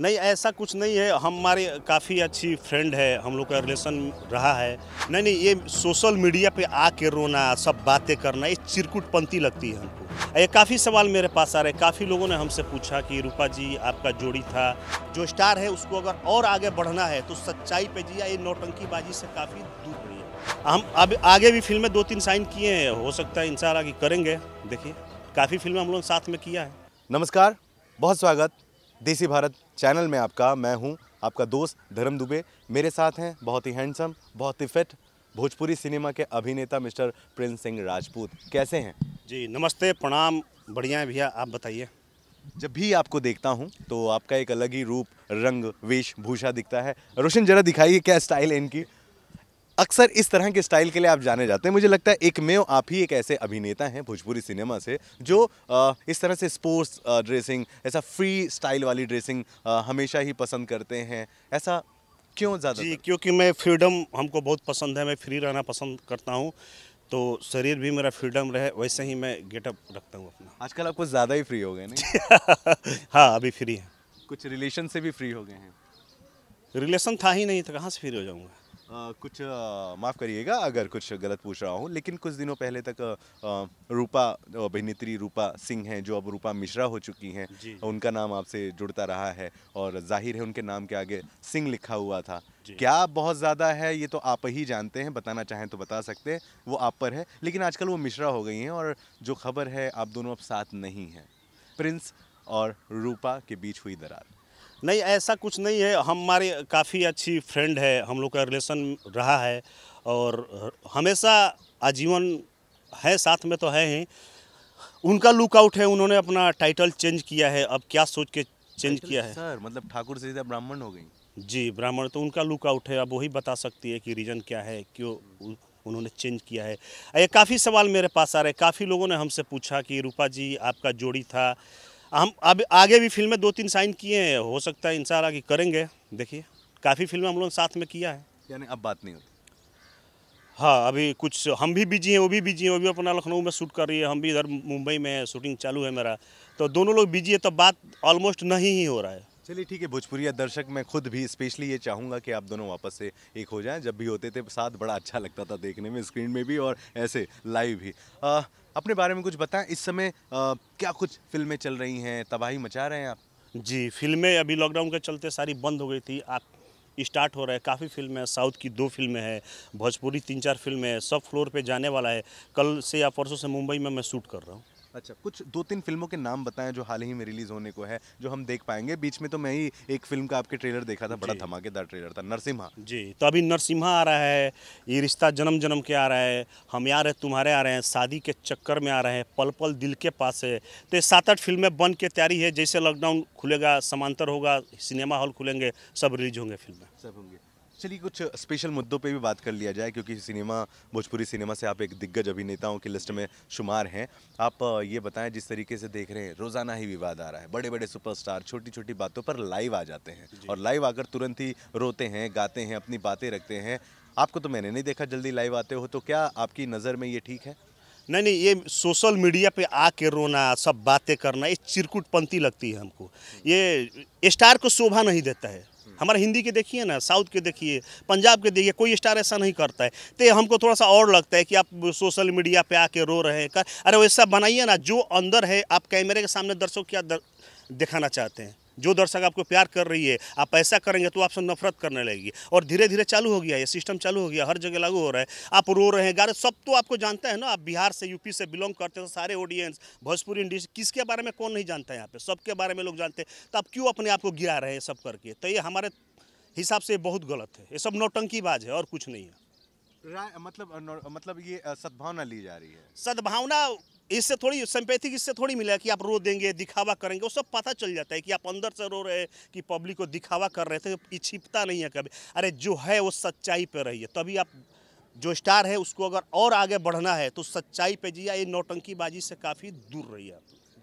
नहीं ऐसा कुछ नहीं है हमारे काफ़ी अच्छी फ्रेंड है हम लोग का रिलेशन रहा है नहीं नहीं ये सोशल मीडिया पे आके रोना सब बातें करना ये चिरकुटपंथी लगती है हमको ये काफ़ी सवाल मेरे पास आ रहे हैं काफ़ी लोगों ने हमसे पूछा कि रूपा जी आपका जोड़ी था जो स्टार है उसको अगर और आगे बढ़ना है तो सच्चाई पे जिया ये नौटंकीबाजी से काफ़ी दूर रही है हम अब आगे भी फिल्में दो तीन साइन किए हैं हो सकता है इन आगे करेंगे देखिए काफ़ी फिल्में हम लोग साथ में किया है नमस्कार बहुत स्वागत देसी भारत चैनल में आपका मैं हूं आपका दोस्त धर्म दुबे मेरे साथ हैं बहुत ही हैंडसम बहुत ही फिट भोजपुरी सिनेमा के अभिनेता मिस्टर प्रिंस सिंह राजपूत कैसे हैं जी नमस्ते प्रणाम बढ़िया है भैया आप बताइए जब भी आपको देखता हूं तो आपका एक अलग ही रूप रंग वेशभूषा दिखता है रोशन जरा दिखाइए क्या स्टाइल है इनकी अक्सर इस तरह के स्टाइल के लिए आप जाने जाते हैं मुझे लगता है एक मेव आप ही एक ऐसे अभिनेता हैं भोजपुरी सिनेमा से जो इस तरह से स्पोर्ट्स ड्रेसिंग ऐसा फ्री स्टाइल वाली ड्रेसिंग हमेशा ही पसंद करते हैं ऐसा क्यों ज़्यादा जी क्योंकि मैं फ्रीडम हमको बहुत पसंद है मैं फ्री रहना पसंद करता हूँ तो शरीर भी मेरा फ्रीडम रहे वैसे ही मैं गेटअप रखता हूँ अपना आजकल आप कुछ ज़्यादा ही फ्री हो गए नहीं हाँ अभी फ्री है कुछ रिलेशन से भी फ्री हो गए हैं रिलेशन था ही नहीं था तो कहाँ से फ्री हो जाऊँगा आ, कुछ माफ़ करिएगा अगर कुछ गलत पूछ रहा हूँ लेकिन कुछ दिनों पहले तक आ, रूपा अभिनेत्री रूपा सिंह हैं जो अब रूपा मिश्रा हो चुकी हैं उनका नाम आपसे जुड़ता रहा है और जाहिर है उनके नाम के आगे सिंह लिखा हुआ था क्या बहुत ज़्यादा है ये तो आप ही जानते हैं बताना चाहें तो बता सकते हैं वो आप पर है लेकिन आजकल वो मिश्रा हो गई हैं और जो खबर है आप दोनों अब साथ नहीं हैं प्रिंस और रूपा के बीच हुई दरार नहीं ऐसा कुछ नहीं है हमारे काफ़ी अच्छी फ्रेंड है हम लोग का रिलेशन रहा है और हमेशा आजीवन है साथ में तो है ही उनका लुकआउट है उन्होंने अपना टाइटल चेंज किया है अब क्या सोच के चेंज किया है सर मतलब ठाकुर सीधा ब्राह्मण हो गई जी ब्राह्मण तो उनका लुकआउट है अब वही बता सकती है कि रीज़न क्या है क्यों उन्होंने चेंज किया है ये काफ़ी सवाल मेरे पास आ रहे हैं काफ़ी लोगों ने हमसे पूछा कि रूपा जी आपका जोड़ी था हम अब आगे भी फिल्में दो तीन साइन किए हैं हो सकता है इंशाल्लाह कि करेंगे देखिए काफ़ी फिल्में हम ने साथ में किया है यानी अब बात नहीं होती हाँ अभी कुछ हम भी बिजी हैं वो भी बिजी हैं वो भी अपना लखनऊ में शूट कर रही है हम भी इधर मुंबई में शूटिंग चालू है मेरा तो दोनों लोग बिजी है तब तो बात ऑलमोस्ट नहीं ही हो रहा है चलिए ठीक है भोजपुरिया दर्शक मैं खुद भी स्पेशली ये चाहूँगा कि आप दोनों वापस से एक हो जाएं जब भी होते थे साथ बड़ा अच्छा लगता था देखने में स्क्रीन में भी और ऐसे लाइव भी आ, अपने बारे में कुछ बताएं इस समय आ, क्या कुछ फिल्में चल रही हैं तबाही मचा रहे हैं आप जी फिल्में अभी लॉकडाउन के चलते सारी बंद हो गई थी आप स्टार्ट हो रहा है काफ़ी फिल्में हैं साउथ की दो फिल्में हैं भोजपुरी तीन चार फिल्में हैं सब फ्लोर पे जाने वाला है कल से या परसों से मुंबई में मैं शूट कर रहा हूँ अच्छा कुछ दो तीन फिल्मों के नाम बताएं जो हाल ही में रिलीज होने को है जो हम देख पाएंगे बीच में तो मैं ही एक फिल्म का आपके ट्रेलर देखा था बड़ा धमाकेदार ट्रेलर था नरसिम्हा जी तो अभी नरसिम्हा आ रहा है ये रिश्ता जन्म जन्म के आ रहा है हम यार रहे तुम्हारे आ रहे हैं शादी के चक्कर में आ रहे हैं पल पल दिल के पास है तो सात आठ फिल्में बन के तैयारी है जैसे लॉकडाउन खुलेगा समांतर होगा सिनेमा हॉल खुलेंगे सब रिलीज होंगे फिल्में सब होंगे चलिए कुछ स्पेशल मुद्दों पे भी बात कर लिया जाए क्योंकि सिनेमा भोजपुरी सिनेमा से आप एक दिग्गज अभिनेताओं की लिस्ट में शुमार हैं आप ये बताएं जिस तरीके से देख रहे हैं रोज़ाना ही विवाद आ रहा है बड़े बड़े सुपरस्टार छोटी छोटी बातों पर लाइव आ जाते हैं और लाइव आकर तुरंत ही रोते हैं गाते हैं अपनी बातें रखते हैं आपको तो मैंने नहीं देखा जल्दी लाइव आते हो तो क्या आपकी नज़र में ये ठीक है नहीं नहीं ये सोशल मीडिया पे आके रोना सब बातें करना ये चिरकुटपंथी लगती है हमको ये स्टार को शोभा नहीं देता है हमारे हिंदी के देखिए ना साउथ के देखिए पंजाब के देखिए कोई स्टार ऐसा नहीं करता है तो हमको थोड़ा सा और लगता है कि आप सोशल मीडिया पे आके रो रहे हैं कर अरे वैसा बनाइए ना जो अंदर है आप कैमरे के सामने दर्शकों क्या दर... दिखाना चाहते हैं जो दर्शक आपको प्यार कर रही है आप ऐसा करेंगे तो आपसे नफरत करने लगेगी और धीरे धीरे चालू हो गया ये सिस्टम चालू हो गया हर जगह लागू हो रहा है आप रो रहे हैं गारे सब तो आपको जानते हैं ना आप बिहार से यूपी से बिलोंग करते हैं सारे ऑडियंस भोजपुरी इंडस्ट्री किसके बारे में कौन नहीं जानता है यहाँ पे सबके बारे में लोग जानते हैं तो आप क्यों अपने आप को गिरा रहे हैं सब करके तो ये हमारे हिसाब से बहुत गलत है ये सब नौटंकीबाज है और कुछ नहीं है मतलब मतलब ये सद्भावना ली जा रही है सद्भावना इससे थोड़ी सम्पैथिक इससे थोड़ी मिला कि आप रो देंगे दिखावा करेंगे वो सब पता चल जाता है कि आप अंदर से रो रहे हैं कि पब्लिक को दिखावा कर रहे थे तो ये छिपता नहीं है कभी अरे जो है वो सच्चाई पर रहिए तभी आप जो स्टार है उसको अगर और आगे बढ़ना है तो सच्चाई पे जिया ये नौटंकीबाजी से काफ़ी दूर रहिए आप